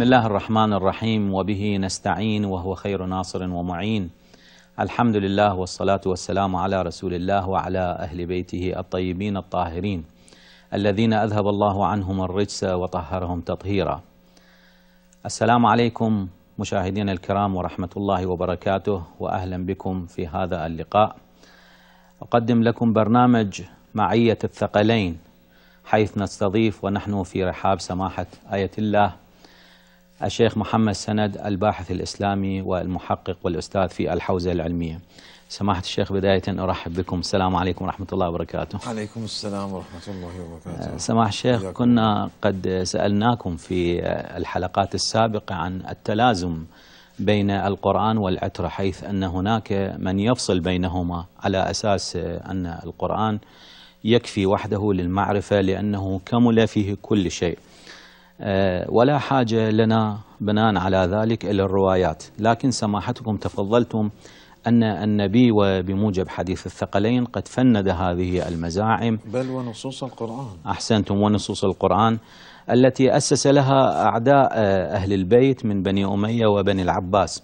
بسم الله الرحمن الرحيم وبه نستعين وهو خير ناصر ومعين الحمد لله والصلاة والسلام على رسول الله وعلى أهل بيته الطيبين الطاهرين الذين أذهب الله عنهم الرجس وطهرهم تطهيرا السلام عليكم مشاهدينا الكرام ورحمة الله وبركاته وأهلا بكم في هذا اللقاء أقدم لكم برنامج معية الثقلين حيث نستضيف ونحن في رحاب سماحة آية الله الشيخ محمد سند الباحث الإسلامي والمحقق والأستاذ في الحوزة العلمية سماحة الشيخ بداية أرحب بكم السلام عليكم ورحمة الله وبركاته عليكم السلام ورحمة الله وبركاته أه، سماحة الشيخ كنا قد سألناكم في الحلقات السابقة عن التلازم بين القرآن والعترة حيث أن هناك من يفصل بينهما على أساس أن القرآن يكفي وحده للمعرفة لأنه كمل فيه كل شيء آه، ولا حاجة لنا بناء على ذلك إلى الروايات لكن سماحتكم تفضلتم أن النبي وبموجب حديث الثقلين قد فند هذه المزاعم بل ونصوص القرآن أحسنتم ونصوص القرآن التي أسس لها أعداء آه، أهل البيت من بني أمية وبني العباس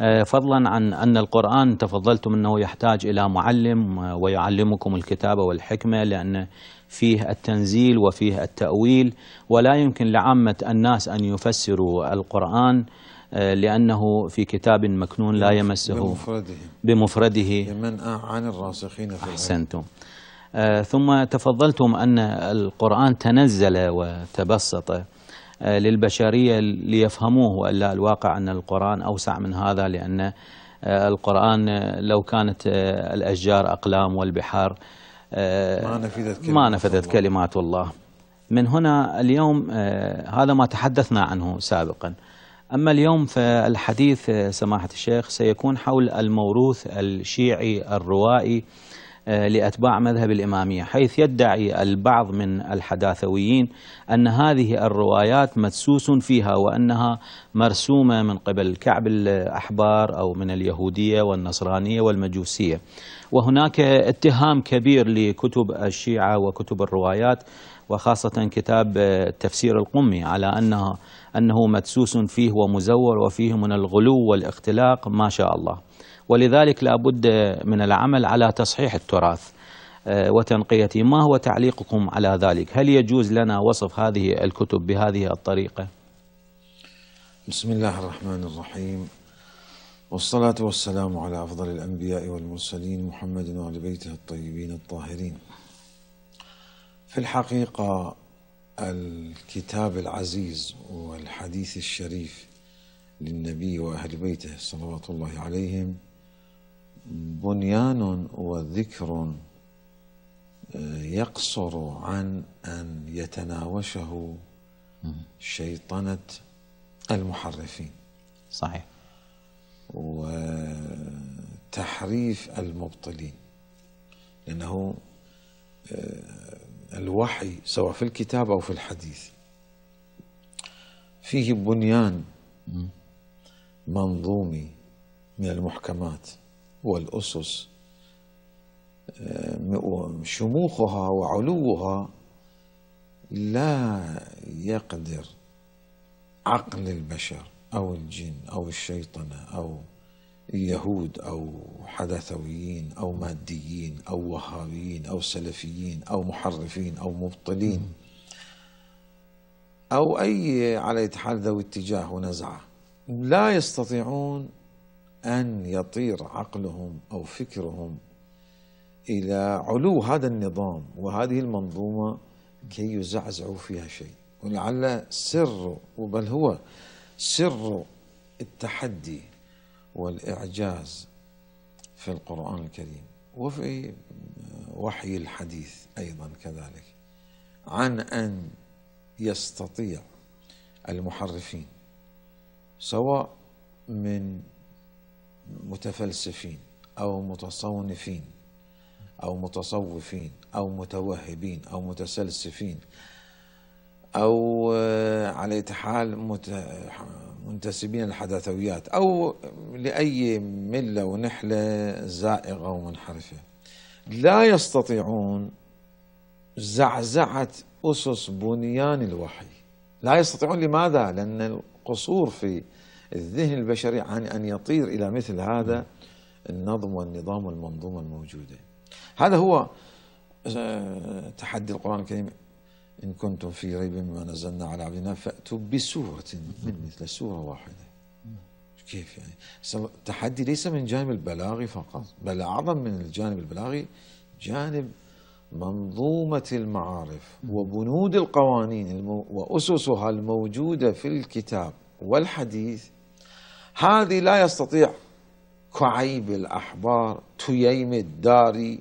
آه، فضلا عن أن القرآن تفضلتم أنه يحتاج إلى معلم ويعلمكم الكتابة والحكمة لأن فيه التنزيل وفيه التأويل ولا يمكن لعامة الناس أن يفسروا القرآن آه، لأنه في كتاب مكنون لا يمسه بمفرده, بمفرده من عن الراسخين في أحسنتم آه، ثم تفضلتم أن القرآن تنزل وتبسط آه، للبشرية ليفهموه وإلا الواقع أن القرآن أوسع من هذا لأن القرآن لو كانت الأشجار أقلام والبحار ما آه، نفذت كلمات, ما نفذت كلمات الله من هنا اليوم آه، هذا ما تحدثنا عنه سابقا أما اليوم فالحديث آه، سماحة الشيخ سيكون حول الموروث الشيعي الروائي آه، لأتباع مذهب الإمامية حيث يدعي البعض من الحداثويين أن هذه الروايات مدسوس فيها وأنها مرسومة من قبل كعب الأحبار أو من اليهودية والنصرانية والمجوسية وهناك اتهام كبير لكتب الشيعة وكتب الروايات وخاصة كتاب آه، تفسير القمي على أنه, أنه مدسوس فيه ومزور وفيه من الغلو والاختلاق ما شاء الله ولذلك لابد من العمل على تصحيح التراث آه، وتنقيته ما هو تعليقكم على ذلك هل يجوز لنا وصف هذه الكتب بهذه الطريقة بسم الله الرحمن الرحيم والصلاة والسلام على أفضل الأنبياء والمرسلين محمد وعلى بيته الطيبين الطاهرين في الحقيقة الكتاب العزيز والحديث الشريف للنبي وأهل بيته صلوات الله عليهم بنيان وذكر آه، يقصر عن أن يتناوشه شيطنة المحرفين صحيح وتحريف المبطلين لأنه آه، الوحي سواء في الكتاب أو في الحديث فيه بنيان منظومي من المحكمات والأسس آه، شموخها وعلوها لا يقدر عقل البشر أو الجن أو الشيطنة أو اليهود أو حدثويين أو ماديين أو وهابيين أو سلفيين أو محرفين أو مبطلين أو أي على حال ذوي اتجاه ونزعة لا يستطيعون أن يطير عقلهم أو فكرهم إلى علو هذا النظام وهذه المنظومة كي يزعزعوا فيها شيء ولعل سر بل هو سر التحدي والإعجاز في القرآن الكريم وفي وحي الحديث أيضا كذلك عن أن يستطيع المحرفين سواء من متفلسفين أو متصونفين أو متصوفين أو متوهبين أو متسلسفين أو آه، على حال منتسبين الحداثويات أو لأي ملة ونحلة زائغة ومنحرفة لا يستطيعون زعزعة أسس بنيان الوحي لا يستطيعون لماذا؟ لأن القصور في الذهن البشري عن أن يطير إلى مثل هذا النظم والنظام والمنظومة الموجودة هذا هو آه، تحدي القرآن الكريم إن كنتم في ريب مما نزلنا على عبدنا فأتوا بسورة من مثل سورة واحدة كيف يعني التحدي ليس من جانب البلاغي فقط بل أعظم من الجانب البلاغي جانب منظومة المعارف وبنود القوانين وأسسها الموجودة في الكتاب والحديث هذه لا يستطيع كعيب الأحبار تييم الداري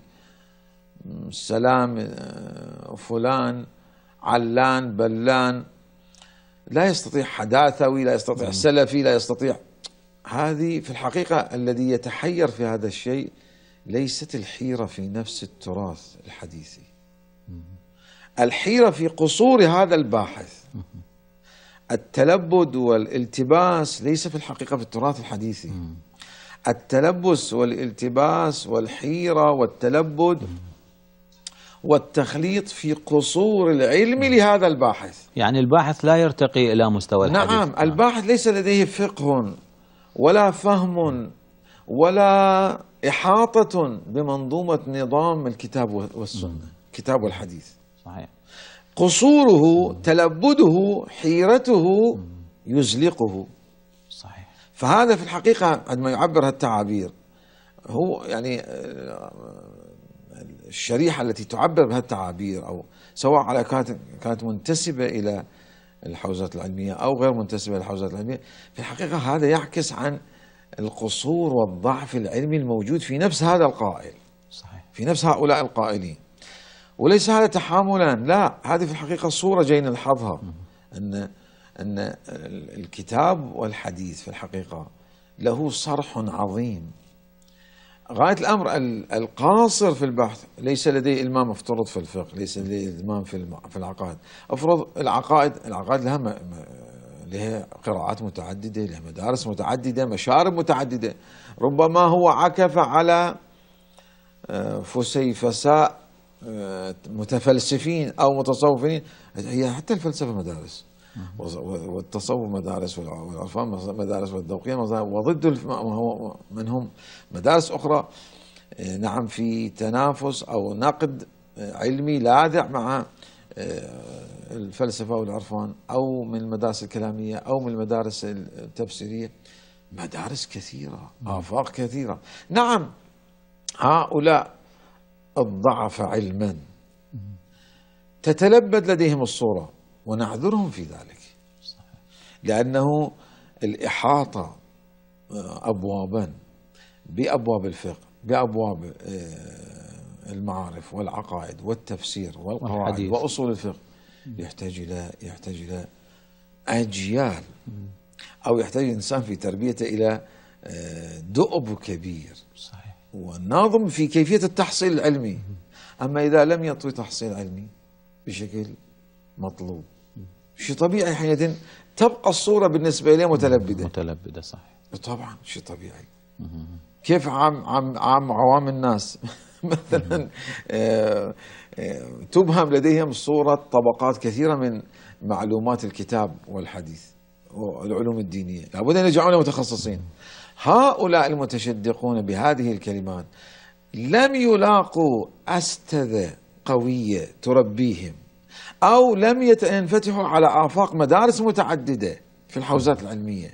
سلام آه، فلان علان بلان لا يستطيع حداثوي لا يستطيع سلفي لا يستطيع هذه في الحقيقة الذي يتحير في هذا الشيء ليست الحيرة في نفس التراث الحديثي الحيرة في قصور هذا الباحث التلبد والالتباس ليس في الحقيقة في التراث الحديثي التلبس والالتباس والحيرة والتلبد والتخليط في قصور العلم لهذا الباحث يعني الباحث لا يرتقي إلى مستوى الحديث نعم آه. الباحث ليس لديه فقه ولا فهم ولا إحاطة بمنظومة نظام الكتاب والسنة كتاب والحديث صحيح قصوره تلبده حيرته يزلقه صحيح فهذا في الحقيقة عندما يعبر هالتعابير هو يعني آه، الشريحة التي تعبر بهالتعابير أو سواء على كانت كانت منتسبة إلى الحوزات العلمية أو غير منتسبة إلى الحوزات العلمية في الحقيقة هذا يعكس عن القصور والضعف العلمي الموجود في نفس هذا القائل صحيح. في نفس هؤلاء القائلين وليس هذا تحاملا لا هذه في الحقيقة صورة جايين نلحظها أن أن الكتاب والحديث في الحقيقة له صرح عظيم غاية الأمر القاصر في البحث ليس لديه إلمام افترض في الفقه ليس لديه إلمام في العقائد افرض العقائد العقائد لها لها قراءات متعددة لها مدارس متعددة مشارب متعددة ربما هو عكف على آه، فسيفساء آه، متفلسفين او متصوفين هي حتى الفلسفه مدارس والتصوف مدارس والعرفان مدارس والذوقيه وضد هو من هم مدارس اخرى آه، نعم في تنافس او نقد آه، علمي لاذع مع الفلسفه والعرفان او من المدارس الكلاميه او من المدارس التفسيريه مدارس كثيره افاق كثيره نعم هؤلاء الضعف علما تتلبد لديهم الصورة ونعذرهم في ذلك لأنه الإحاطة آه، أبوابا بأبواب الفقه بأبواب آه، المعارف والعقائد والتفسير والقواعد والحديث. وأصول الفقه يحتاج إلى يحتاج إلى أجيال أو يحتاج الإنسان في تربيته إلى آه، دؤب كبير صحيح. هو الناظم في كيفية التحصيل العلمي أما إذا لم يطوي تحصيل علمي بشكل مطلوب شيء طبيعي حينئذ تبقى الصورة بالنسبة إليه متلبدة متلبدة صح طبعا شيء طبيعي كيف عام عام عام عوام الناس مثلا آه آه تبهم لديهم صورة طبقات كثيرة من معلومات الكتاب والحديث والعلوم الدينية لابد أن يجعلون متخصصين هؤلاء المتشدقون بهذه الكلمات لم يلاقوا أستذة قوية تربيهم أو لم ينفتحوا على آفاق مدارس متعددة في الحوزات العلمية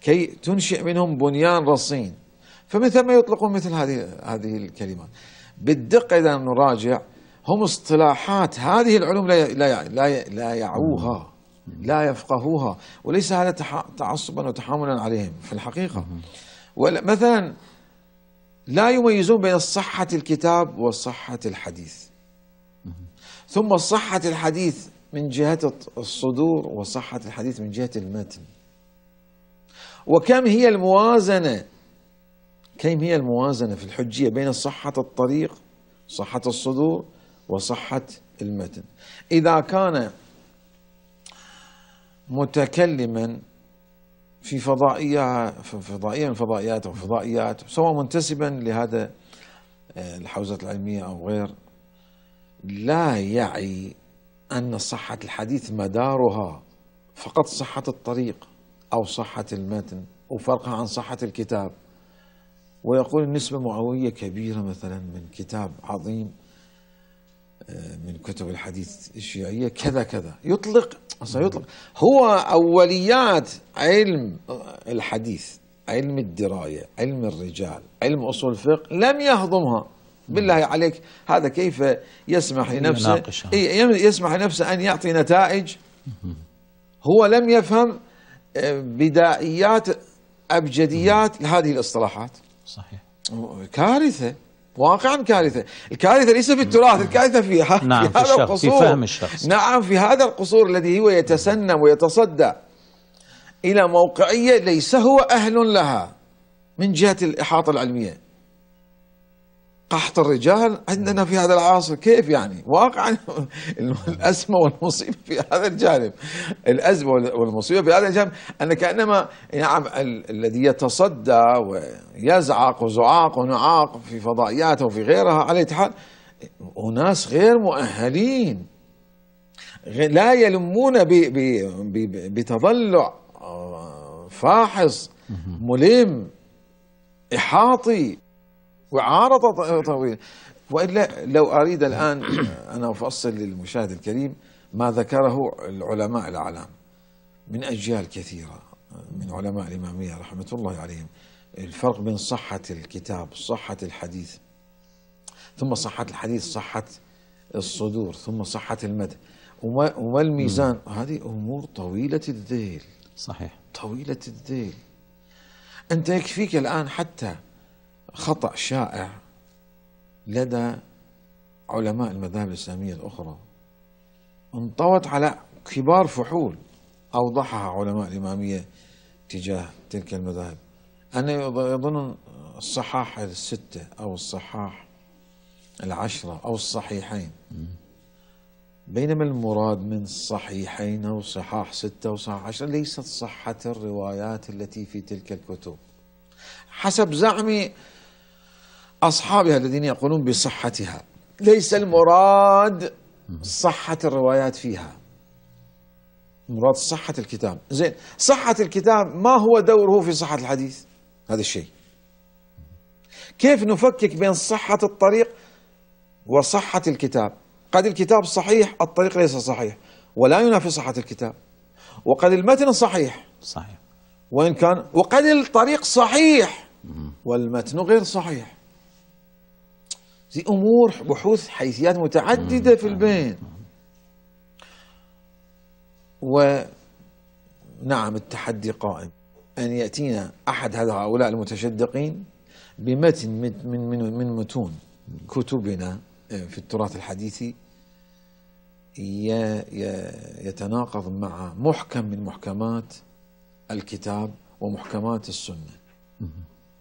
كي تنشئ منهم بنيان رصين فمن ثم يطلقون مثل هذه هذه الكلمات بالدقة إذا نراجع هم اصطلاحات هذه العلوم لا لا لا, لا يعوها لا يفقهوها وليس هذا تعصبا وتحاملا عليهم في الحقيقة مثلا لا يميزون بين صحة الكتاب وصحة الحديث ثم صحة الحديث من جهة الصدور وصحة الحديث من جهة المتن وكم هي الموازنة كم هي الموازنة في الحجية بين صحة الطريق صحة الصدور وصحة المتن إذا كان متكلما في فضائية في فضائية من فضائيات أو فضائيات سواء منتسبا لهذا آه، الحوزة العلمية أو غير لا يعي أن صحة الحديث مدارها فقط صحة الطريق أو صحة المتن وفرقها عن صحة الكتاب ويقول النسبة معوية كبيرة مثلا من كتاب عظيم آه، من كتب الحديث الشيعية كذا كذا يطلق سيطلق هو أوليات علم الحديث علم الدراية علم الرجال علم أصول الفقه لم يهضمها بالله عليك هذا كيف يسمح لنفسه إيه، يسمح لنفسه أن يعطي نتائج هو لم يفهم آه، بدائيات أبجديات لهذه الاصطلاحات صحيح كارثة واقعا كارثة الكارثة ليس في التراث الكارثة في, نعم في هذا القصور في فهم الشخص نعم في هذا القصور الذي هو يتسنم ويتصدى إلى موقعية ليس هو أهل لها من جهة الإحاطة العلمية قحط الرجال عندنا في هذا العصر كيف يعني واقعا الأزمة والمصيبة في هذا الجانب الأزمة والمصيبة في هذا الجانب أن كأنما نعم ال الذي يتصدى ويزعق وزعاق ونعاق في فضائياته وفي غيرها على حال أناس غير مؤهلين لا يلمون ب ب ب بتضلع آه، فاحص ملم إحاطي وعارض طويلة وإلا لو أريد الآن أنا أفصل للمشاهد الكريم ما ذكره العلماء الأعلام من أجيال كثيرة من علماء الإمامية رحمة الله عليهم الفرق بين صحة الكتاب صحة الحديث ثم صحة الحديث صحة الصدور ثم صحة المدح وما الميزان هذه أمور طويلة الذيل صحيح طويلة الذيل أنت يكفيك الآن حتى خطأ شائع لدى علماء المذاهب الإسلامية الأخرى انطوت على كبار فحول أوضحها علماء الإمامية تجاه تلك المذاهب ان يظن الصحاح الستة أو الصحاح العشرة أو الصحيحين بينما المراد من صحيحين أو صحاح ستة أو صحاح عشرة ليست صحة الروايات التي في تلك الكتب حسب زعمي أصحابها الذين يقولون بصحتها ليس المراد صحة الروايات فيها مراد صحة الكتاب زين صحة الكتاب ما هو دوره في صحة الحديث هذا الشيء كيف نفكك بين صحة الطريق وصحة الكتاب قد الكتاب صحيح الطريق ليس صحيح ولا ينافي صحة الكتاب وقد المتن صحيح صحيح وإن كان وقد الطريق صحيح والمتن غير صحيح زي امور بحوث حيثيات متعدده في البين و نعم التحدي قائم ان ياتينا احد هؤلاء المتشدقين بمتن من من من متون كتبنا آه، في التراث الحديثي يتناقض مع محكم من محكمات الكتاب ومحكمات السنه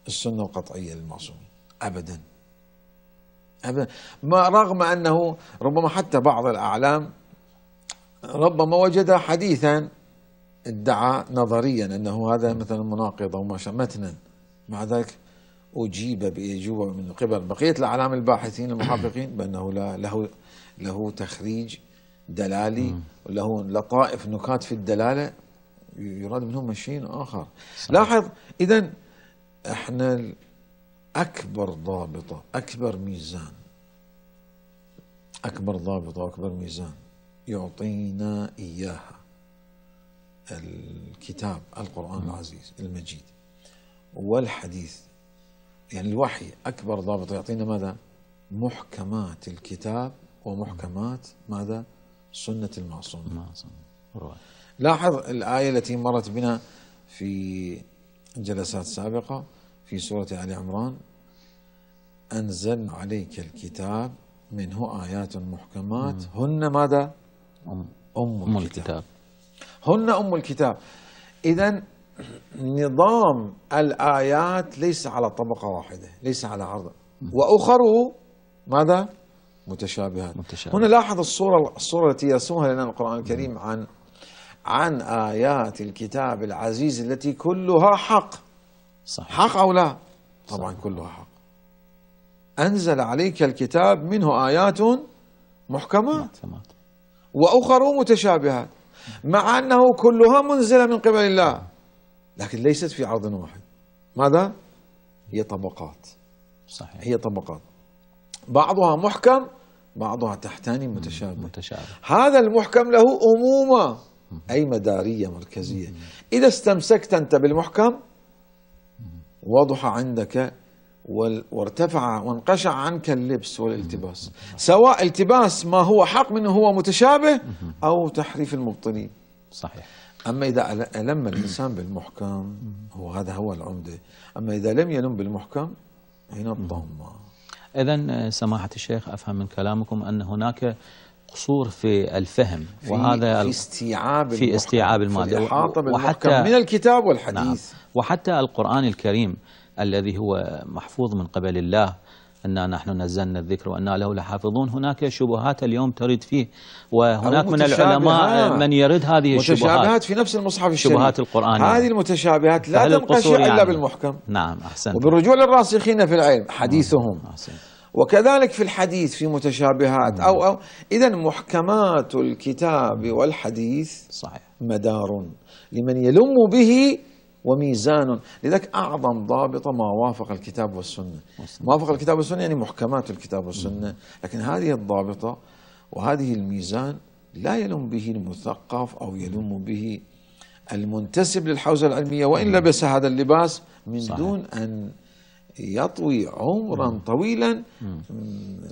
السنه القطعيه للمعصومين ابدا ما رغم أنه ربما حتى بعض الأعلام ربما وجد حديثا ادعى نظريا أنه هذا مثلا مناقض أو متنا مع ذلك أجيب بإجوبة من قبل بقية الأعلام الباحثين المحققين بأنه لا له له تخريج دلالي وله لطائف نكات في الدلالة يراد منهم شيء آخر صحيح. لاحظ إذا احنا أكبر ضابطة أكبر ميزان أكبر ضابط وأكبر ميزان يعطينا إياها الكتاب القرآن نعم. العزيز المجيد والحديث يعني الوحي أكبر ضابط يعطينا ماذا محكمات الكتاب ومحكمات ماذا سنة المعصوم لاحظ الآية التي مرت بنا في جلسات سابقة في سورة آل عمران أنزل عليك الكتاب منه آيات محكمات هن ماذا؟ أم, أم, أم الكتاب. الكتاب هن أم الكتاب إذا نظام الآيات ليس على طبقة واحدة ليس على عرض وأخره ماذا؟ متشابهات متشابه. هنا لاحظ الصورة الصورة التي يرسمها لنا القرآن الكريم مم. عن عن آيات الكتاب العزيز التي كلها حق صح. حق أو لا؟ طبعا صح. كلها حق أنزل عليك الكتاب منه آيات محكمات وأخر متشابهات مع أنه كلها منزلة من قبل الله لكن ليست في عرض واحد ماذا؟ هي طبقات صحيح هي طبقات بعضها محكم بعضها تحتاني متشابه متشابه هذا المحكم له أمومة أي مدارية مركزية إذا استمسكت أنت بالمحكم وضح عندك وارتفع وانقشع عنك اللبس والالتباس سواء التباس ما هو حق منه هو متشابه أو تحريف المبطلين صحيح أما إذا ألم الإنسان بالمحكم هو هذا هو العمدة أما إذا لم يلم بالمحكم هنا الضمة إذا آه، سماحة الشيخ أفهم من كلامكم أن هناك قصور في الفهم في وهذا في استيعاب في استيعاب الماده وحتى من الكتاب والحديث نعم وحتى القران الكريم الذي هو محفوظ من قبل الله أنا نحن نزلنا الذكر وأنا له لحافظون هناك شبهات اليوم ترد فيه وهناك من العلماء من يرد هذه الشبهات متشابهات في نفس المصحف الشريف شبهات القرآن يعني. هذه المتشابهات لا تنقشع يعني إلا بالمحكم نعم أحسنت وبالرجوع للراسخين في العلم نعم، حديثهم أحسن وكذلك في الحديث في متشابهات نعم. أو أو إذا محكمات الكتاب والحديث صحيح مدار لمن يلم به وميزان لذلك أعظم ضابطة ما وافق الكتاب والسنة ما وافق الكتاب والسنة يعني محكمات الكتاب والسنة لكن هذه الضابطة وهذه الميزان لا يلم به المثقف أو يلم به المنتسب للحوزة العلمية وإن نعم. لبس هذا اللباس من صحيح. دون أن يطوي عمرا مم. نعم. طويلا نعم.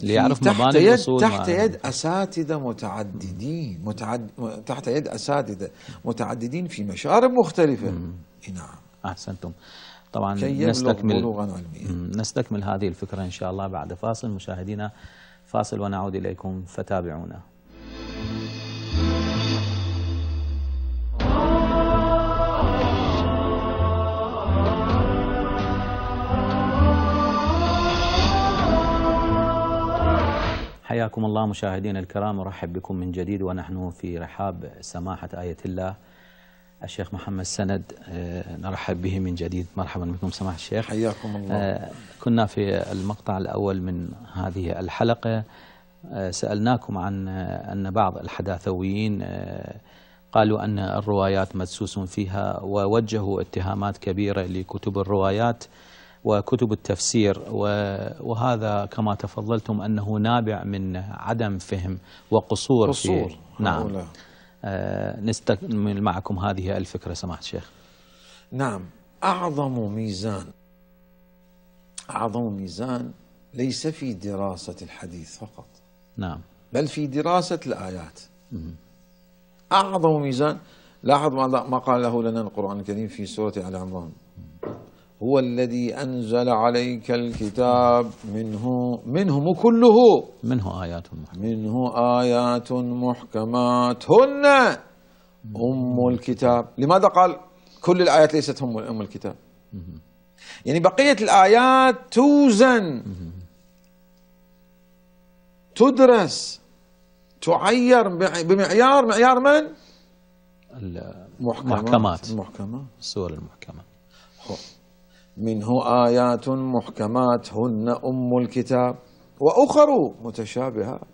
ليعرف تحت يد تحت يد اساتذه متعددين متعد تحت يد اساتذه متعددين في مشارب مختلفه مم. نعم أحسنتم طبعا نستكمل نستكمل هذه الفكرة إن شاء الله بعد فاصل مشاهدينا فاصل ونعود إليكم فتابعونا حياكم الله مشاهدينا الكرام ارحب بكم من جديد ونحن في رحاب سماحه ايه الله الشيخ محمد سند آه، نرحب به من جديد مرحبا بكم سماحة الشيخ حياكم الله آه، كنا في المقطع الأول من هذه الحلقة آه، سألناكم عن أن بعض الحداثويين قالوا أن الروايات مدسوس فيها ووجهوا اتهامات كبيرة لكتب الروايات وكتب التفسير وهذا كما تفضلتم أنه نابع من عدم فهم وقصور قصور في نعم آه، نستكمل معكم هذه الفكرة سماحة الشيخ نعم أعظم ميزان أعظم ميزان ليس في دراسة الحديث فقط نعم بل في دراسة الآيات أعظم ميزان لاحظ ما قاله لنا القرآن الكريم في سورة آل عمران هو الذي أنزل عليك الكتاب منه منه كله منه آيات محكمات منه آيات محكمات هن أم الكتاب لماذا قال كل الآيات ليست هم أم الكتاب يعني بقية الآيات توزن تدرس تعير بمعيار معيار من؟ المحكمات المحكمات السور المحكمة منه آيات محكمات هن أم الكتاب وأخر متشابهات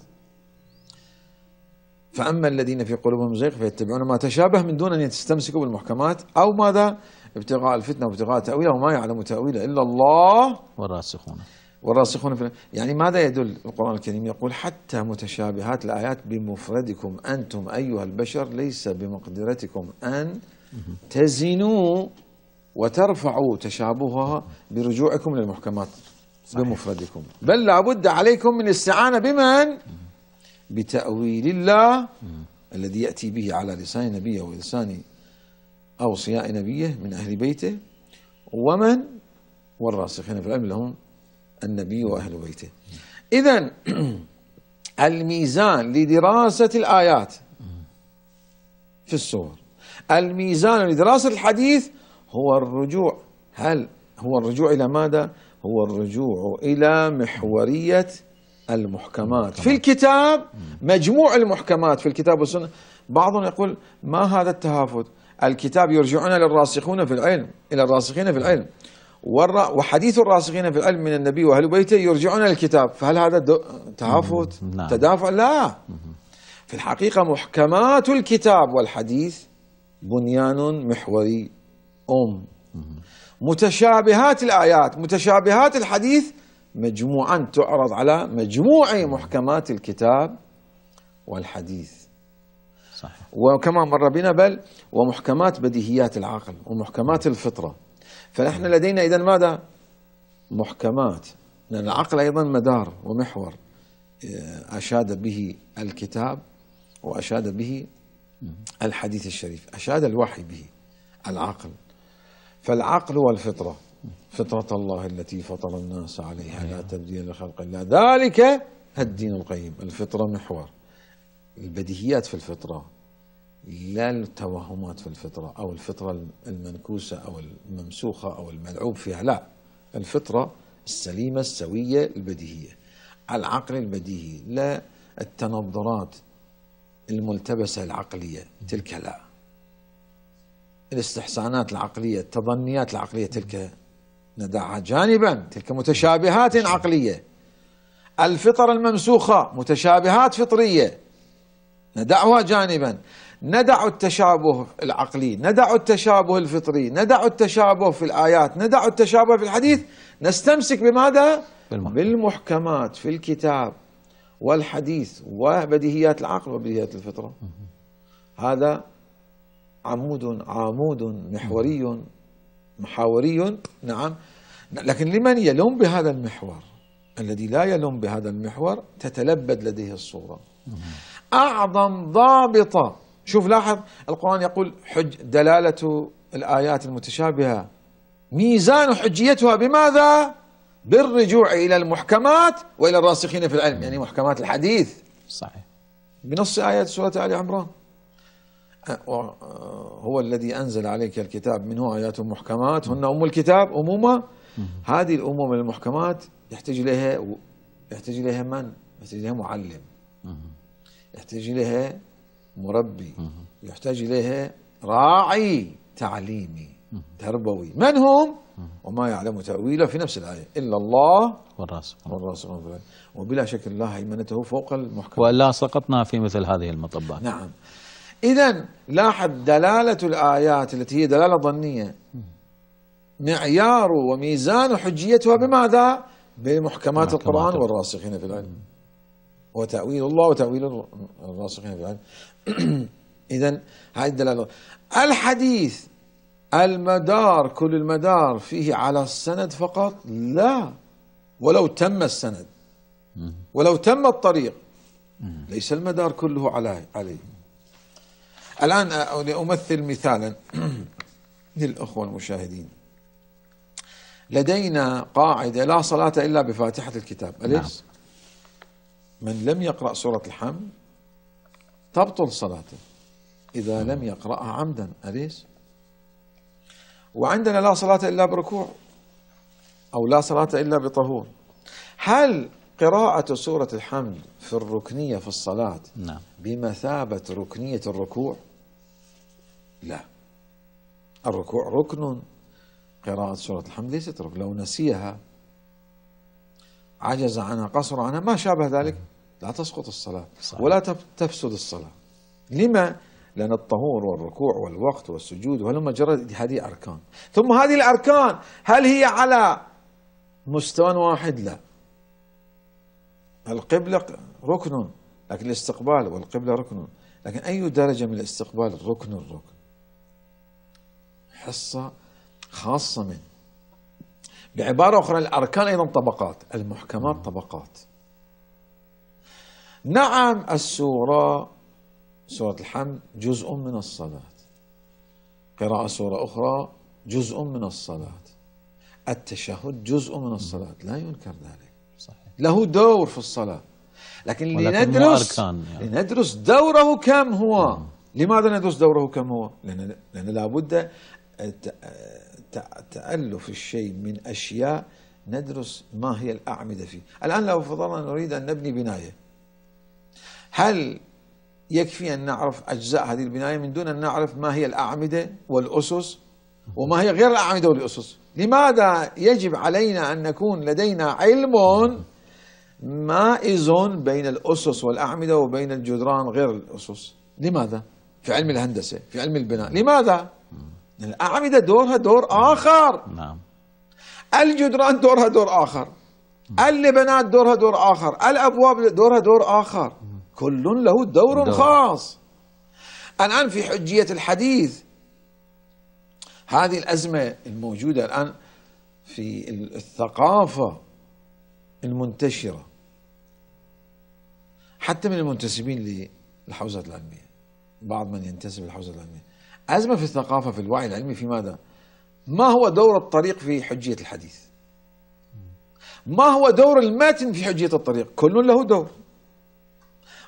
فأما الذين في قلوبهم زيغ فيتبعون ما تشابه من دون أن يستمسكوا بالمحكمات أو ماذا ابتغاء الفتنة وابتغاء تأويله وما يعلم تأويله إلا الله والراسخون والراسخون في يعني ماذا يدل القرآن الكريم يقول حتى متشابهات الآيات بمفردكم أنتم أيها البشر ليس بمقدرتكم أن تزنوا وترفع تشابهها برجوعكم للمحكمات صحيح. بمفردكم بل لابد عليكم من الاستعانة بمن؟ بتأويل الله الذي يأتي به على لسان نبيه ولسان أوصياء نبيه من أهل بيته ومن والراسخين في العلم لهم النبي وأهل بيته إذا الميزان لدراسة الآيات في السور الميزان لدراسة الحديث هو الرجوع هل هو الرجوع إلى ماذا؟ هو الرجوع إلى محورية المحكمات في الكتاب مجموع المحكمات في الكتاب والسنة بعضهم يقول ما هذا التهافت الكتاب يرجعنا للراسخون في العلم إلى الراسخين في العلم وحديث الراسخين في العلم من النبي وأهل بيته يرجعنا للكتاب فهل هذا تهافت نعم. تدافع لا في الحقيقة محكمات الكتاب والحديث بنيان محوري أم متشابهات الآيات متشابهات الحديث مجموعا تعرض على مجموع محكمات الكتاب والحديث صحيح. وكما مر بنا بل ومحكمات بديهيات العقل ومحكمات الفطرة فنحن نعم. لدينا إذا ماذا محكمات لأن العقل أيضا مدار ومحور آه، أشاد به الكتاب وأشاد به الحديث الشريف أشاد الوحي به العقل فالعقل والفطرة فطرة الله التي فطر الناس عليها لا تبديل لخلق الله ذلك الدين القيم الفطرة محور البديهيات في الفطرة لا التوهمات في الفطرة أو الفطرة المنكوسة أو الممسوخة أو الملعوب فيها لا الفطرة السليمة السوية البديهية العقل البديهي لا التنظرات الملتبسة العقلية تلك لا الاستحسانات العقلية التظنيات العقلية تلك ندعها جانبا تلك متشابهات عقلية الفطر الممسوخة متشابهات فطرية ندعها جانبا ندع التشابه العقلي ندع التشابه الفطري ندع التشابه في الآيات ندع التشابه في الحديث نستمسك بماذا؟ بالمحكمات, بالمحكمات في الكتاب والحديث وبديهيات العقل وبديهيات الفطرة هذا عمود عامود محوري محاوري نعم لكن لمن يلوم بهذا المحور الذي لا يلوم بهذا المحور تتلبد لديه الصورة أعظم ضابطة شوف لاحظ القرآن يقول حج دلالة الآيات المتشابهة ميزان حجيتها بماذا؟ بالرجوع إلى المحكمات وإلى الراسخين في العلم يعني محكمات الحديث صحيح بنص آيات سورة آل عمران أه، هو الذي أنزل عليك الكتاب منه آيات محكمات هن أم الكتاب أمومة هذه الأمومة المحكمات يحتاج إليها يحتاج إليها من؟ يحتاج إليها معلم يحتاج إليها مربي يحتاج إليها راعي تعليمي تربوي من هم؟ وما يعلم تأويله في نفس الآية إلا الله والراس والراسخون وبلا شك الله هيمنته فوق المحكمة وإلا سقطنا في مثل هذه المطبات نعم إذا لاحظ دلالة الآيات التي هي دلالة ظنية معيار وميزان حجيتها بماذا؟ بمحكمات القرآن والراسخين في العلم وتأويل الله وتأويل الراسخين في العلم إذا هذه الدلالة الحديث المدار كل المدار فيه على السند فقط لا ولو تم السند ولو تم الطريق ليس المدار كله عليه الآن أمثل مثالا للأخوة المشاهدين لدينا قاعدة لا صلاة إلا بفاتحة الكتاب أليس؟ نعم. من لم يقرأ سورة الحمد تبطل صلاته إذا نعم. لم يقرأها عمدا أليس؟ وعندنا لا صلاة إلا بركوع أو لا صلاة إلا بطهور هل قراءة سورة الحمد في الركنية في الصلاة نعم. بمثابة ركنية الركوع؟ لا الركوع ركن قراءة سورة الحمد ليست ركن لو نسيها عجز عنها قصر عنها ما شابه ذلك لا تسقط الصلاة ولا تفسد الصلاة لما؟ لأن الطهور والركوع والوقت والسجود وهل مجرد هذه أركان ثم هذه الأركان هل هي على مستوى واحد لا القبلة ركن لكن الاستقبال والقبلة ركن لكن أي درجة من الاستقبال ركن الركن حصة خاصة منه بعبارة أخرى الأركان أيضا طبقات المحكمات طبقات نعم السورة سورة الحمد جزء من الصلاة قراءة سورة أخرى جزء من الصلاة التشهد جزء من الصلاة لا ينكر ذلك صحيح. له دور في الصلاة لكن لندرس يعني. لندرس دوره كم هو مم. نعم. لماذا ندرس دوره كم هو لأن, لأن لابد تألف الشيء من أشياء ندرس ما هي الأعمدة فيه الآن لو فضلنا نريد أن نبني بناية هل يكفي أن نعرف أجزاء هذه البناية من دون أن نعرف ما هي الأعمدة والأسس وما هي غير الأعمدة والأسس لماذا يجب علينا أن نكون لدينا علم مائز بين الأسس والأعمدة وبين الجدران غير الأسس لماذا؟ في علم الهندسة في علم البناء لماذا؟ الأعمدة دورها دور آخر نعم الجدران دورها دور آخر اللبنات دورها دور آخر الأبواب دورها دور آخر كل له دور, خاص الآن في حجية الحديث هذه الأزمة الموجودة الآن في الثقافة المنتشرة حتى من المنتسبين للحوزات العلمية بعض من ينتسب للحوزات العلمية أزمة في الثقافة في الوعي العلمي في ماذا؟ ما هو دور الطريق في حجية الحديث؟ ما هو دور الماتن في حجية الطريق؟ كل له دور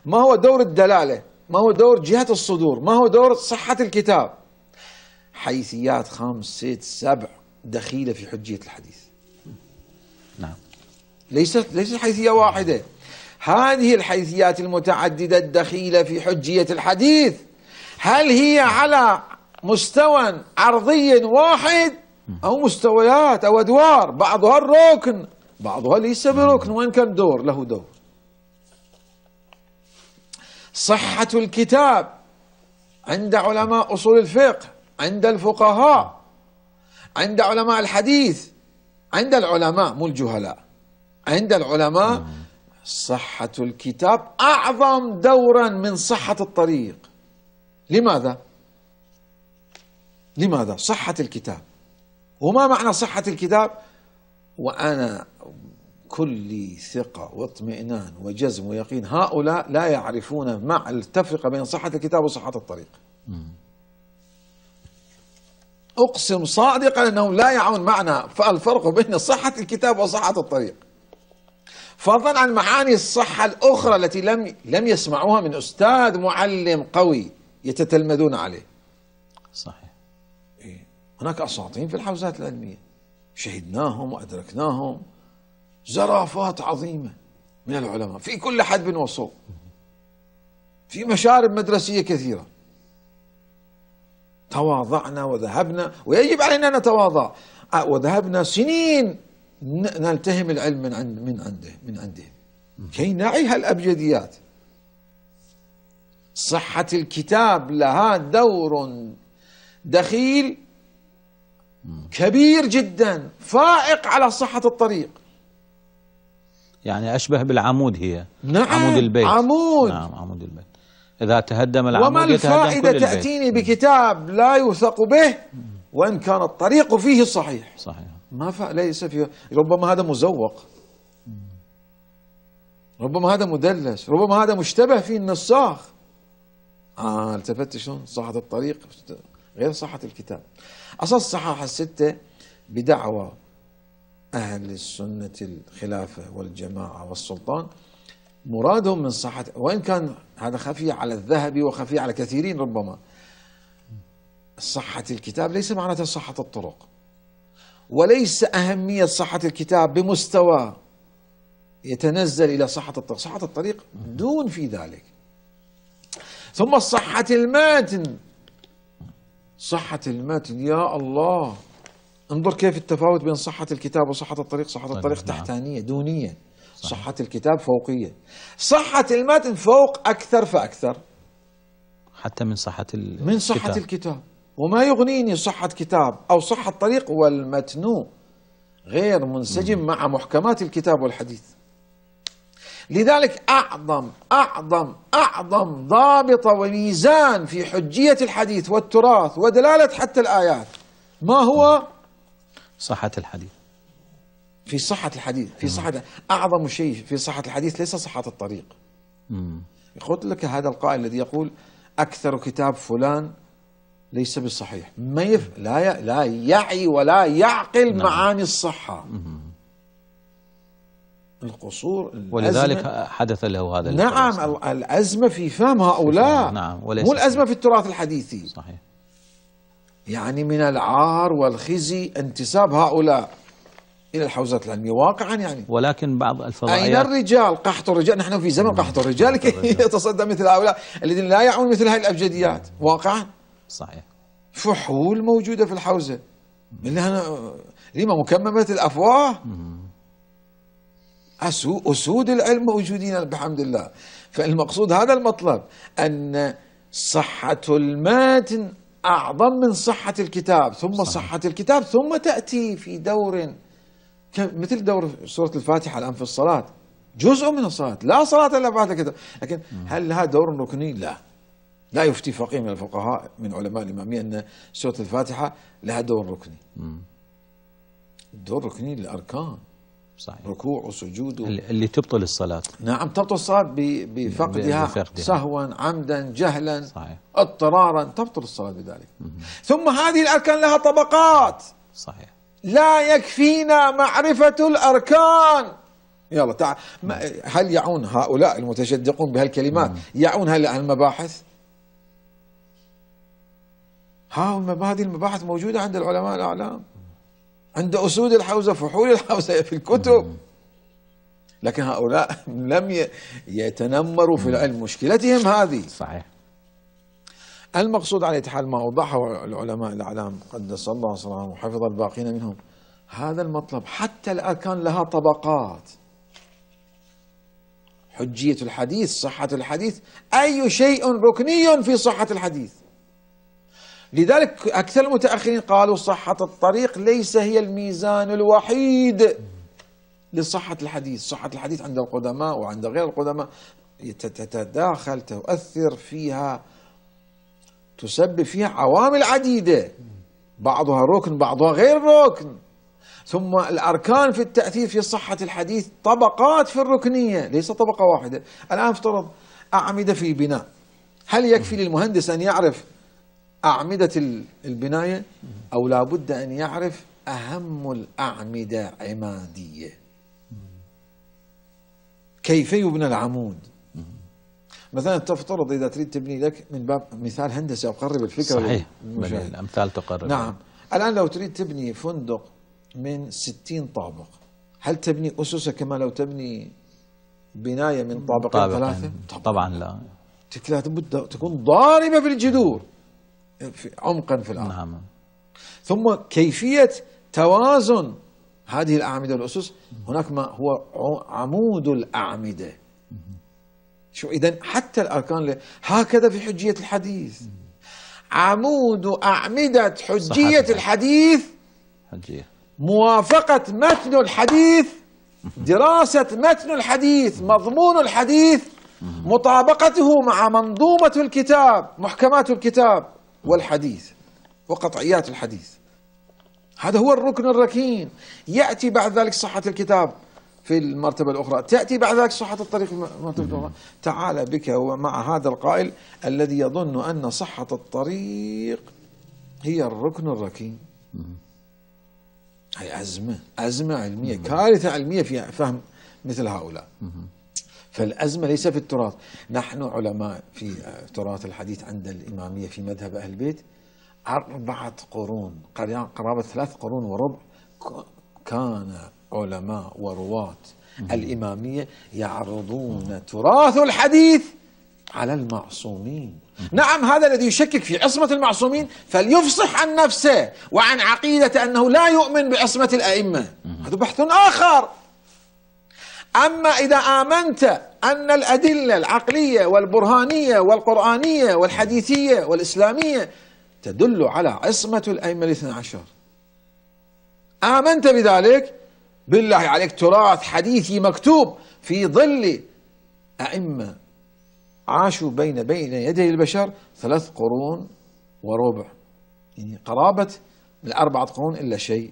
ما هو دور الدلالة؟ ما هو دور جهة الصدور؟ ما هو دور صحة الكتاب؟ حيثيات خمس ست سبع دخيلة في حجية الحديث نعم ليست ليست حيثية واحدة هذه الحيثيات المتعددة الدخيلة في حجية الحديث هل هي على مستوى عرضي واحد أو مستويات أو أدوار بعضها الركن بعضها ليس بركن وإن كان دور له دور صحة الكتاب عند علماء أصول الفقه عند الفقهاء عند علماء الحديث عند العلماء مو الجهلاء عند العلماء صحة الكتاب أعظم دورا من صحة الطريق لماذا؟ لماذا؟ صحة الكتاب وما معنى صحة الكتاب؟ وأنا كلي ثقة واطمئنان وجزم ويقين هؤلاء لا يعرفون مع التفرقة بين صحة الكتاب وصحة الطريق أقسم صادقا أنهم لا يعون معنى فالفرق بين صحة الكتاب وصحة الطريق فضلا عن معاني الصحة الأخرى التي لم لم يسمعوها من أستاذ معلم قوي يتتلمذون عليه صحيح إيه؟ هناك أساطين في الحوزات العلمية شهدناهم وأدركناهم زرافات عظيمة من العلماء في كل حدب وصوب في مشارب مدرسية كثيرة تواضعنا وذهبنا ويجب علينا أن نتواضع وذهبنا سنين نلتهم العلم من عند من عنده من عندهم كي نعي هالأبجديات صحة الكتاب لها دور دخيل كبير جدا فائق على صحة الطريق يعني أشبه بالعمود هي نعم عمود البيت عمود نعم عمود البيت إذا تهدم العمود وما الفائدة تأتيني البيت. بكتاب لا يوثق به وإن كان الطريق فيه صحيح صحيح ما ليس فيه ربما هذا مزوق ربما هذا مدلس ربما هذا مشتبه فيه النساخ آه التفت شلون صحة الطريق غير صحة الكتاب أصل الصحاحة الستة بدعوى أهل السنة الخلافة والجماعة والسلطان مرادهم من صحة وإن كان هذا خفي على الذهبي وخفي على كثيرين ربما صحة الكتاب ليس معناته صحة الطرق وليس أهمية صحة الكتاب بمستوى يتنزل إلى صحة الطريق صحة الطريق دون في ذلك ثم صحة الماتن صحة الماتن يا الله انظر كيف التفاوت بين صحة الكتاب وصحة الطريق صحة طيب، الطريق نعم. تحتانية دونية صحة الكتاب فوقية صحة المتن فوق أكثر فأكثر حتى من صحة الكتاب من صحة الكتاب, الكتاب. وما يغنيني صحة كتاب أو صحة طريق والمتنو غير منسجم مع محكمات الكتاب والحديث لذلك أعظم أعظم أعظم ضابطة وميزان في حجية الحديث والتراث ودلالة حتى الآيات ما هو صحة الحديث في صحة الحديث في نعم. صحة أعظم شيء في صحة الحديث ليس صحة الطريق يقول لك هذا القائل الذي يقول أكثر كتاب فلان ليس بالصحيح ما يف... لا ي... لا يعي ولا يعقل نعم. معاني الصحة مم. القصور الأزمة ولذلك حدث له هذا نعم الأزمة في فهم هؤلاء نعم, نعم، وليس مو الأزمة في التراث الحديثي صحيح يعني من العار والخزي انتساب هؤلاء إلى الحوزات العلمية واقعا يعني ولكن بعض الفضائيات أين الرجال قحط الرجال نحن في زمن قحط الرجال كي يتصدى مثل هؤلاء الذين لا يعون مثل هذه الأبجديات واقعا صحيح فحول موجودة في الحوزة لما مكممة الأفواه أسود العلم موجودين بحمد الله فالمقصود هذا المطلب أن صحة المتن أعظم من صحة الكتاب ثم صحة الكتاب ثم تأتي في دور مثل دور سورة الفاتحة الآن في الصلاة جزء من الصلاة لا صلاة إلا بعد الكتاب لكن هل لها دور ركني؟ لا لا يفتي فقيه من الفقهاء من علماء الإمامية أن سورة الفاتحة لها دور ركني دور ركني للأركان صحيح. ركوع وسجود و... اللي تبطل الصلاة نعم تبطل الصلاة يعني بفقدها بفقدها سهوا عمدا جهلا صحيح. اضطرارا تبطل الصلاة بذلك مم. ثم هذه الأركان لها طبقات صحيح لا يكفينا معرفة الأركان يلا تعال هل يعون هؤلاء المتشدقون بهالكلمات يعون هل المباحث ها هذه المباحث موجودة عند العلماء الأعلام عند أسود الحوزة فحول الحوزة في الكتب لكن هؤلاء لم يتنمروا في العلم مشكلتهم هذه صحيح المقصود على حال ما أوضحه العلماء الأعلام قدس الله صلاه وحفظ الباقين منهم هذا المطلب حتى الأركان لها طبقات حجية الحديث صحة الحديث أي شيء ركني في صحة الحديث لذلك أكثر المتأخرين قالوا صحة الطريق ليس هي الميزان الوحيد لصحة الحديث صحة الحديث عند القدماء وعند غير القدماء تتداخل تؤثر فيها تسبب فيها عوامل عديدة بعضها ركن بعضها غير ركن ثم الأركان في التأثير في صحة الحديث طبقات في الركنية ليس طبقة واحدة الآن افترض أعمدة في بناء هل يكفي للمهندس أن يعرف أعمدة البناية أو لابد أن يعرف أهم الأعمدة عمادية كيف يبنى العمود مثلا تفترض إذا تريد تبني لك من باب مثال هندسي أقرب الفكرة صحيح للمشاهد. الأمثال تقرب نعم الآن لو تريد تبني فندق من 60 طابق هل تبني أسسه كما لو تبني بناية من طابقين طابق ثلاثة؟ طبعا, طبعاً لا لابد تكون ضاربة في الجذور في عمقا في الارض نعم ثم كيفيه توازن هذه الاعمده والاسس هناك ما هو عمود الاعمده شو اذا حتى الاركان هكذا في حجيه الحديث عمود اعمده حجيه الحديث حجيه موافقه متن الحديث دراسه متن الحديث مضمون الحديث مطابقته مع منظومه الكتاب محكمات الكتاب والحديث وقطعيات الحديث هذا هو الركن الركين يأتي بعد ذلك صحة الكتاب في المرتبة الأخرى تأتي بعد ذلك صحة الطريق في المرتبة الأخرى تعال بك ومع هذا القائل الذي يظن أن صحة الطريق هي الركن الركين هي أزمة أزمة علمية كارثة علمية في فهم مثل هؤلاء فالأزمة ليس في التراث نحن علماء في آه، تراث الحديث عند الإمامية في مذهب أهل البيت أربعة قرون قرابة ثلاث قرون وربع كان علماء ورواة الإمامية يعرضون تراث الحديث على المعصومين نعم هذا الذي يشكك في عصمة المعصومين فليفصح عن نفسه وعن عقيدة أنه لا يؤمن بعصمة الأئمة هذا بحث آخر أما إذا آمنت أن الأدلة العقلية والبرهانية والقرآنية والحديثية والإسلامية تدل على عصمة الأئمة الاثنى عشر آمنت بذلك بالله عليك تراث حديثي مكتوب في ظل أئمة عاشوا بين بين يدي البشر ثلاث قرون وربع يعني قرابة من أربعة قرون إلا شيء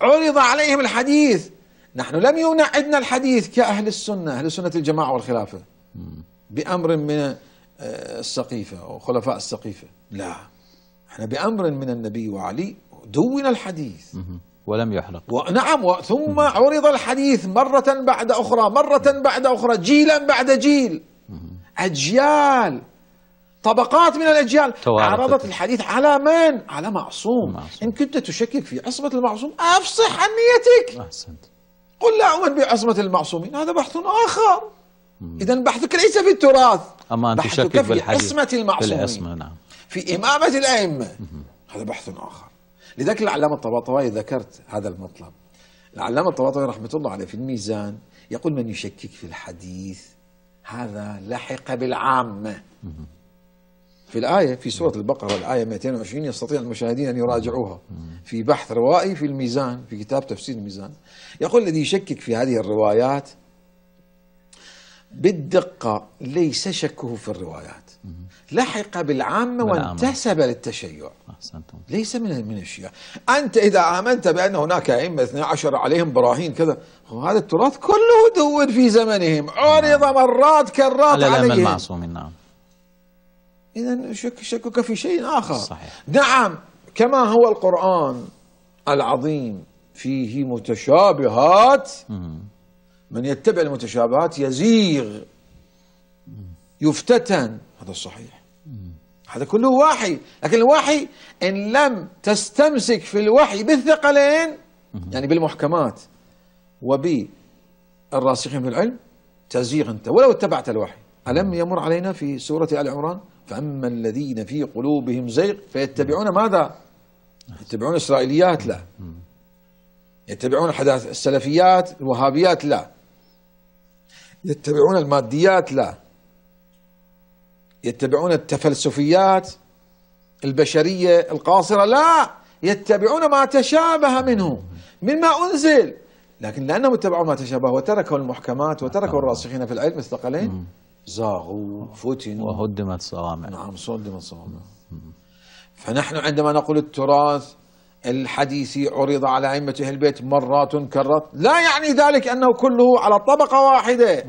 عرض عليهم الحديث نحن لم ينعدنا الحديث كأهل السنة أهل سنة الجماعة والخلافة بأمر من السقيفة أو خلفاء السقيفة لا احنا بأمر من النبي وعلي دون الحديث ولم يحرق نعم ثم عرض الحديث مرة بعد أخرى مرة بعد أخرى جيلا بعد جيل أجيال طبقات من الأجيال عرضت الحديث على من؟ على معصوم, معصوم. إن كنت تشكك في عصبة المعصوم أفصح عن نيتك أحسنت قل لا أؤمن بعصمة المعصومين هذا بحث آخر إذا بحثك ليس في التراث أما أنت بحثك في عصمة المعصومين نعم. في إمامة الأئمة هذا بحث آخر لذلك العلامة الطباطبائي ذكرت هذا المطلب العلامة الطباطبائي رحمة الله عليه في الميزان يقول من يشكك في الحديث هذا لحق بالعامة في الآية في سورة البقرة الآية 220 يستطيع المشاهدين أن يراجعوها في بحث روائي في الميزان في كتاب تفسير الميزان يقول الذي يشكك في هذه الروايات بالدقة ليس شكه في الروايات لحق بالعامة وانتسب للتشيع ليس من من الشيعة أنت إذا آمنت بأن هناك أئمة 12 عليهم براهين كذا هذا التراث كله دون في زمنهم عرض نعم. مرات كرات على عليهم المعصومين نعم إذا شك شكك في شيء آخر صحيح. نعم كما هو القرآن العظيم فيه متشابهات من يتبع المتشابهات يزيغ يفتتن هذا صحيح هذا كله واحي لكن الوحي إن لم تستمسك في الوحي بالثقلين يعني بالمحكمات وبالراسخين في العلم تزيغ أنت ولو اتبعت الوحي ألم يمر علينا في سورة آل عمران فأما الذين في قلوبهم زيغ فيتبعون ماذا يتبعون إسرائيليات لا يتبعون حداث السلفيات الوهابيات لا يتبعون الماديات لا يتبعون التفلسفيات البشرية القاصرة لا يتبعون ما تشابه منه مما أنزل لكن لأنهم اتبعوا ما تشابه وتركوا المحكمات وتركوا الراسخين في العلم الثقلين زاغوا فتنوا وهدمت صوامع نعم صدمت صوامع فنحن عندما نقول التراث الحديثي عرض على أئمة أهل البيت مرات كررت لا يعني ذلك أنه كله على طبقة واحدة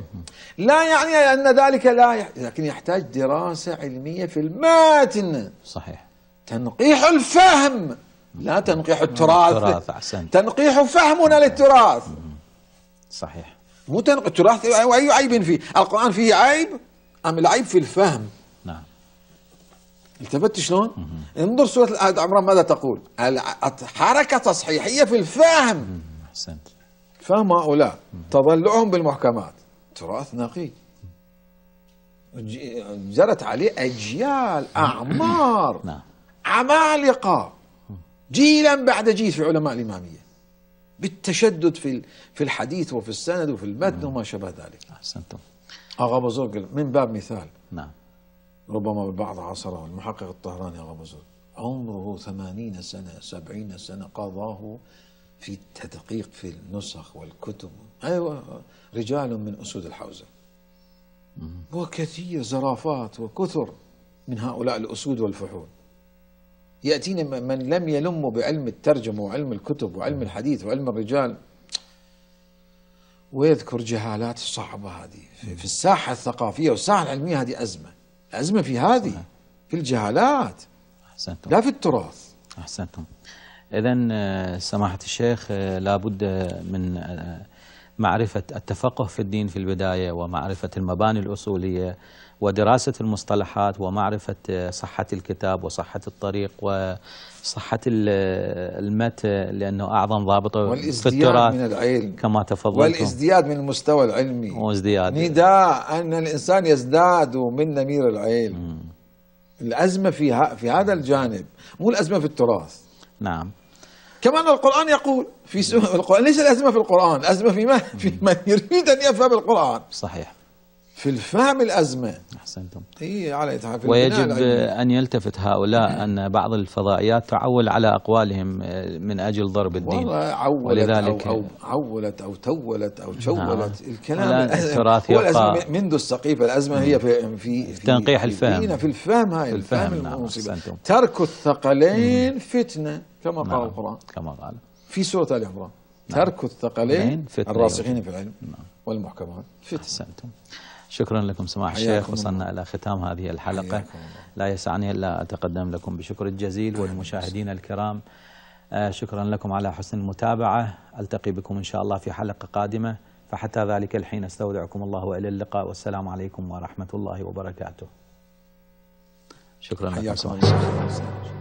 لا يعني أن ذلك لا يح... لكن يحتاج دراسة علمية في الماتن صحيح تنقيح الفهم لا تنقيح التراث, التراث تنقيح فهمنا للتراث صحيح مو تنقد راح اي عيب فيه القران فيه عيب ام العيب في الفهم نعم التفت شلون انظر سوره الاهد عمران ماذا تقول حركه تصحيحيه في الفهم احسنت فهم هؤلاء تضلعهم بالمحكمات تراث نقي جرت عليه اجيال اعمار نعم عمالقه جيلا بعد جيل في علماء الاماميه بالتشدد في في الحديث وفي السند وفي المتن وما شابه ذلك احسنتم اغا بزرق من باب مثال نعم ربما البعض عاصره المحقق الطهراني اغا بزرق عمره ثمانين سنة سبعين سنة قضاه في التدقيق في النسخ والكتب أيوة رجال من أسود الحوزة وكثير زرافات وكثر من هؤلاء الأسود والفحول يأتينا من لم يلم بعلم الترجمة وعلم الكتب وعلم الحديث وعلم الرجال ويذكر جهالات الصعبة هذه في الساحة الثقافية والساحة العلمية هذه أزمة أزمة في هذه في الجهالات أحسنتم. لا في التراث أحسنتم إذا آه، سماحة الشيخ آه، لابد من آه، معرفة التفقه في الدين في البداية ومعرفة المباني الأصولية ودراسة المصطلحات ومعرفة آه، صحة الكتاب وصحة الطريق وصحة آه، المتن آه، لأنه أعظم ضابطه في التراث من العلم كما تفضلت والازدياد من المستوى العلمي وازدياد نداء أن الإنسان يزداد من نمير العلم الأزمة في, في هذا الجانب مو الأزمة في التراث نعم كما ان القران يقول في سو... القران ليس الازمه في القران، الازمه في من في من يريد ان يفهم القران. صحيح. في الفهم الأزمة أحسنتم إيه على في ويجب أن يلتفت هؤلاء أن بعض الفضائيات تعول على أقوالهم آه، من أجل ضرب الدين والله عولت ولذلك أو, أو عولت أو تولت أو نعم. شولت نعم. الكلام التراث يبقى منذ السقيفة الأزمة هي في, في, في تنقيح الفهم في, الفهم هاي في الفهم, الفهم نعم. ترك الثقلين مم. فتنة كما قال نعم، القرآن كما قال في سورة آل عمران نعم. ترك الثقلين الراسخين في العلم نعم. والمحكمات فتنة أحسنتم شكرا لكم سماح الشيخ وصلنا إلى ختام هذه الحلقة لا يسعني إلا أتقدم لكم بشكر الجزيل والمشاهدين الكرام آه، شكرا لكم على حسن المتابعة ألتقي بكم إن شاء الله في حلقة قادمة فحتى ذلك الحين استودعكم الله وإلى اللقاء والسلام عليكم ورحمة الله وبركاته شكرا لكم سماع الشيخ